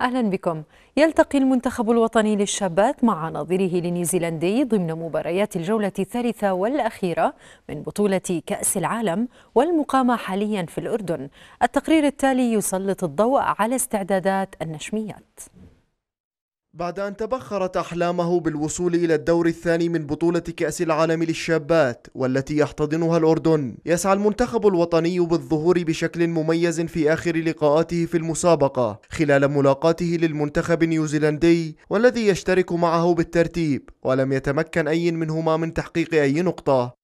أهلا بكم يلتقي المنتخب الوطني للشابات مع نظيره النيوزيلندي ضمن مباريات الجولة الثالثة والأخيرة من بطولة كأس العالم والمقامة حاليا في الأردن التقرير التالي يسلط الضوء على استعدادات النشميات بعد أن تبخرت أحلامه بالوصول إلى الدور الثاني من بطولة كأس العالم للشابات والتي يحتضنها الأردن يسعى المنتخب الوطني بالظهور بشكل مميز في آخر لقاءاته في المسابقة خلال ملاقاته للمنتخب النيوزيلندي والذي يشترك معه بالترتيب ولم يتمكن أي منهما من تحقيق أي نقطة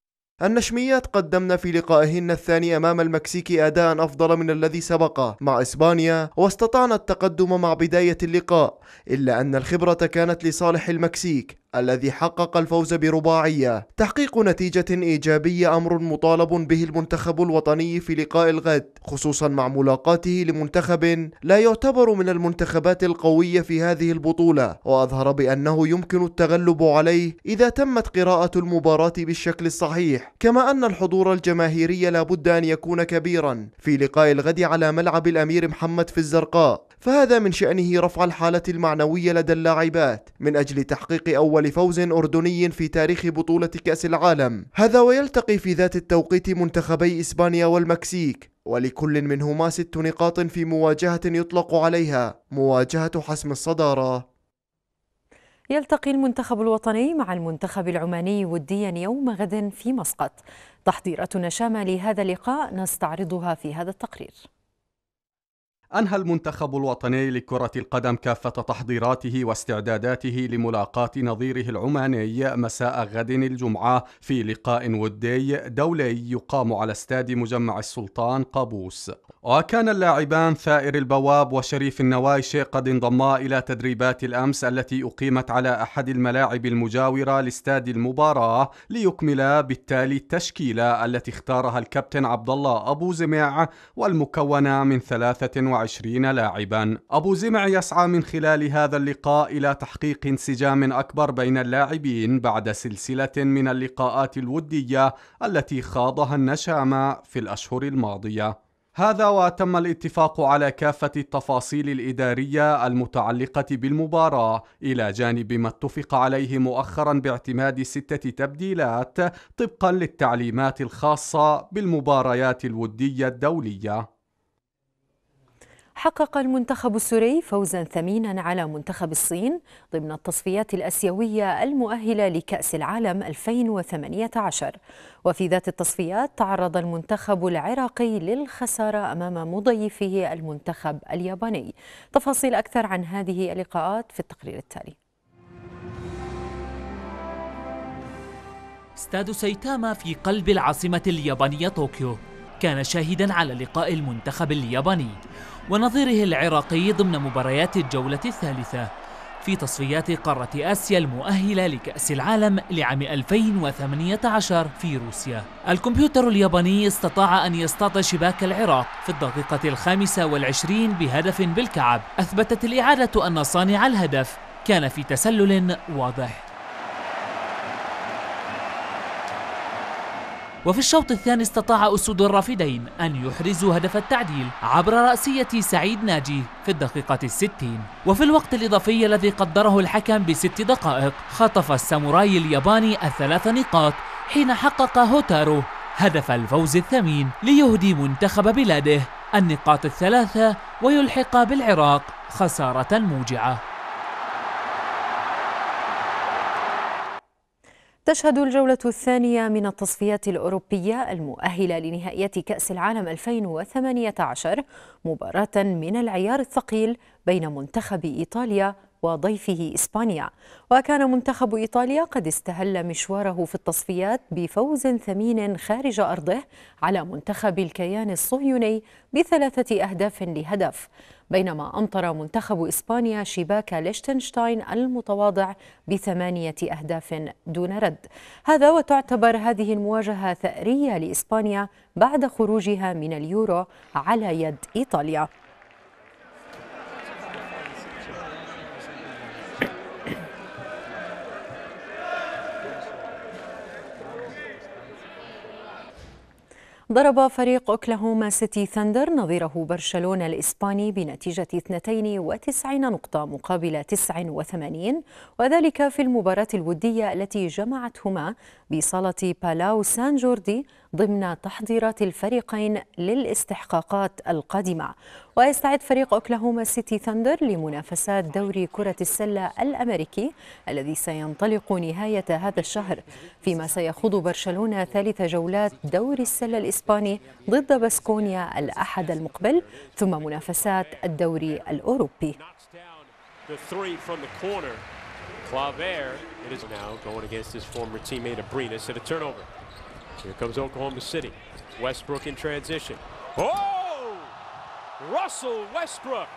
النشميات قدمنا في لقائهن الثاني أمام المكسيكي أداء أفضل من الذي سبق مع إسبانيا واستطعنا التقدم مع بداية اللقاء إلا أن الخبرة كانت لصالح المكسيك الذي حقق الفوز برباعية تحقيق نتيجة إيجابية أمر مطالب به المنتخب الوطني في لقاء الغد خصوصا مع ملاقاته لمنتخب لا يعتبر من المنتخبات القوية في هذه البطولة وأظهر بأنه يمكن التغلب عليه إذا تمت قراءة المباراة بالشكل الصحيح كما أن الحضور الجماهيري لابد أن يكون كبيرا في لقاء الغد على ملعب الأمير محمد في الزرقاء فهذا من شأنه رفع الحالة المعنوية لدى اللاعبات من أجل تحقيق أول فوز أردني في تاريخ بطولة كأس العالم هذا ويلتقي في ذات التوقيت منتخبي إسبانيا والمكسيك ولكل منهما ست نقاط في مواجهة يطلق عليها مواجهة حسم الصدارة يلتقي المنتخب الوطني مع المنتخب العماني وديا يوم غد في مسقط تحضيرتنا شامة لهذا اللقاء نستعرضها في هذا التقرير أنهى المنتخب الوطني لكرة القدم كافة تحضيراته واستعداداته لملاقاة نظيره العماني مساء غد الجمعة في لقاء ودي دولي يقام على استاد مجمع السلطان قابوس وكان اللاعبان ثائر البواب وشريف النوايشي قد انضما إلى تدريبات الأمس التي أقيمت على أحد الملاعب المجاورة لاستاد المباراة ليكملا بالتالي التشكيلة التي اختارها الكابتن عبد الله أبو زمع والمكونة من 23 وعشرين لاعبا أبو زمع يسعى من خلال هذا اللقاء إلى تحقيق انسجام أكبر بين اللاعبين بعد سلسلة من اللقاءات الودية التي خاضها النشامة في الأشهر الماضية هذا وتم الاتفاق على كافة التفاصيل الإدارية المتعلقة بالمباراة إلى جانب ما اتفق عليه مؤخرا باعتماد ستة تبديلات طبقا للتعليمات الخاصة بالمباريات الودية الدولية حقق المنتخب السوري فوزا ثمينا على منتخب الصين ضمن التصفيات الاسيويه المؤهله لكاس العالم 2018 وفي ذات التصفيات تعرض المنتخب العراقي للخساره امام مضيفه المنتخب الياباني تفاصيل اكثر عن هذه اللقاءات في التقرير التالي استاد سيتاما في قلب العاصمه اليابانيه طوكيو كان شاهدا على لقاء المنتخب الياباني ونظيره العراقي ضمن مباريات الجولة الثالثة في تصفيات قارة آسيا المؤهلة لكأس العالم لعام 2018 في روسيا الكمبيوتر الياباني استطاع أن يصطاد شباك العراق في الدقيقة الخامسة والعشرين بهدف بالكعب أثبتت الإعادة أن صانع الهدف كان في تسلل واضح وفي الشوط الثاني استطاع أسود الرافدين أن يحرزوا هدف التعديل عبر رأسية سعيد ناجي في الدقيقة الستين وفي الوقت الإضافي الذي قدره الحكم بست دقائق خطف الساموراي الياباني الثلاث نقاط حين حقق هوتارو هدف الفوز الثمين ليهدي منتخب بلاده النقاط الثلاثة ويلحق بالعراق خسارة موجعة تشهد الجولة الثانية من التصفيات الأوروبية المؤهلة لنهائيات كأس العالم 2018 مباراة من العيار الثقيل بين منتخب إيطاليا وضيفه إسبانيا وكان منتخب إيطاليا قد استهل مشواره في التصفيات بفوز ثمين خارج أرضه على منتخب الكيان الصهيوني بثلاثة أهداف لهدف بينما أمطر منتخب إسبانيا شباك ليشتنشتاين المتواضع بثمانية أهداف دون رد هذا وتعتبر هذه المواجهة ثأرية لإسبانيا بعد خروجها من اليورو على يد إيطاليا ضرب فريق أوكلاهوما سيتي ثندر نظيره برشلونة الإسباني بنتيجة 92 نقطة مقابل 89 وذلك في المباراة الودية التي جمعتهما بصالة بالاو سان جوردي ضمن تحضيرات الفريقين للاستحقاقات القادمة ويستعد فريق أوكلاهوما سيتي ثاندر لمنافسات دوري كرة السلة الأمريكي الذي سينطلق نهاية هذا الشهر فيما سيخوض برشلونة ثالث جولات دوري السلة الإسباني ضد بسكونيا الأحد المقبل ثم منافسات الدوري الأوروبي Claver, it is now going against his former teammate Abrinas at a turnover. Here comes Oklahoma City. Westbrook in transition. Oh! Russell Westbrook.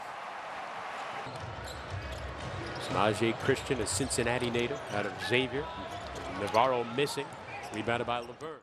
Najee Christian, a Cincinnati native out of Xavier. Navarro missing. Rebounded by Laverne.